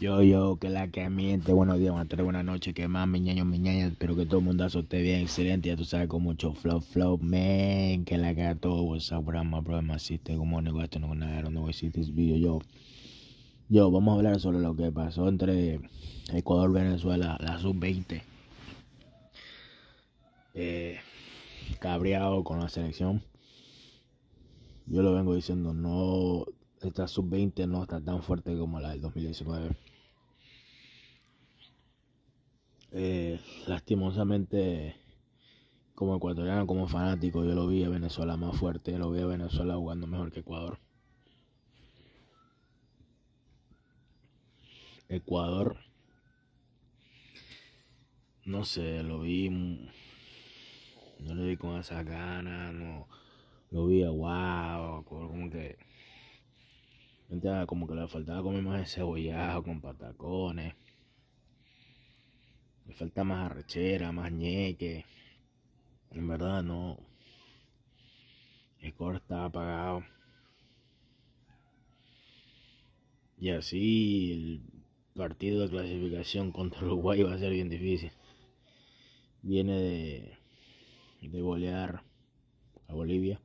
Yo, yo, que la que miente, buenos días, buenas buenas noches, que más, miñaño, miñaña, espero que todo el mundo esté bien, excelente, ya tú sabes, con mucho flow, flow, man, que la que a todo, what's up, bro, problemas, si te negocio no no con nada, no voy a video, yo, yo, vamos a hablar sobre lo que pasó entre Ecuador, Venezuela, la sub-20, eh, cabreado con la selección, yo lo vengo diciendo, no, esta sub-20 no está tan fuerte como la del 2019 eh, lastimosamente, como ecuatoriano, como fanático, yo lo vi a Venezuela más fuerte, lo vi a Venezuela jugando mejor que Ecuador. Ecuador, no sé, lo vi, no lo vi con esas ganas, no, lo vi a wow, como que, como que le faltaba comer más de cebollado con patacones falta más arrechera, más ñeque. En verdad, no. El corta, apagado. Y así el partido de clasificación contra Uruguay va a ser bien difícil. Viene de, de golear a Bolivia.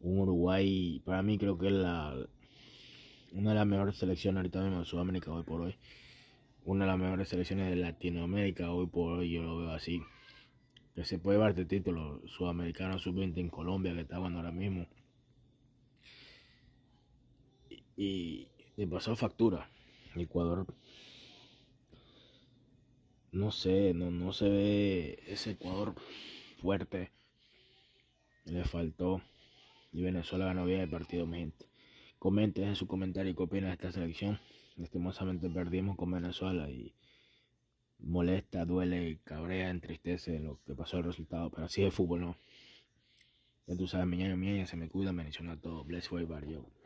Un Uruguay, para mí creo que es la, una de las mejores selecciones ahorita mismo en Sudamérica hoy por hoy una de las mejores selecciones de Latinoamérica hoy por hoy, yo lo veo así. Que se puede llevar este título sudamericano sub-20 en Colombia, que está jugando ahora mismo. Y, y pasó factura. Ecuador. No sé, no, no se ve ese Ecuador fuerte. Le faltó. Y Venezuela ganó bien el partido, mi gente. Comenten en su comentario qué opinan de esta selección. Lastimosamente perdimos con Venezuela y molesta, duele, cabrea, entristece lo que pasó el resultado, pero así es fútbol, ¿no? Ya tú sabes, mi y mi se me cuida, me menciona todo. Bless, way, barrio.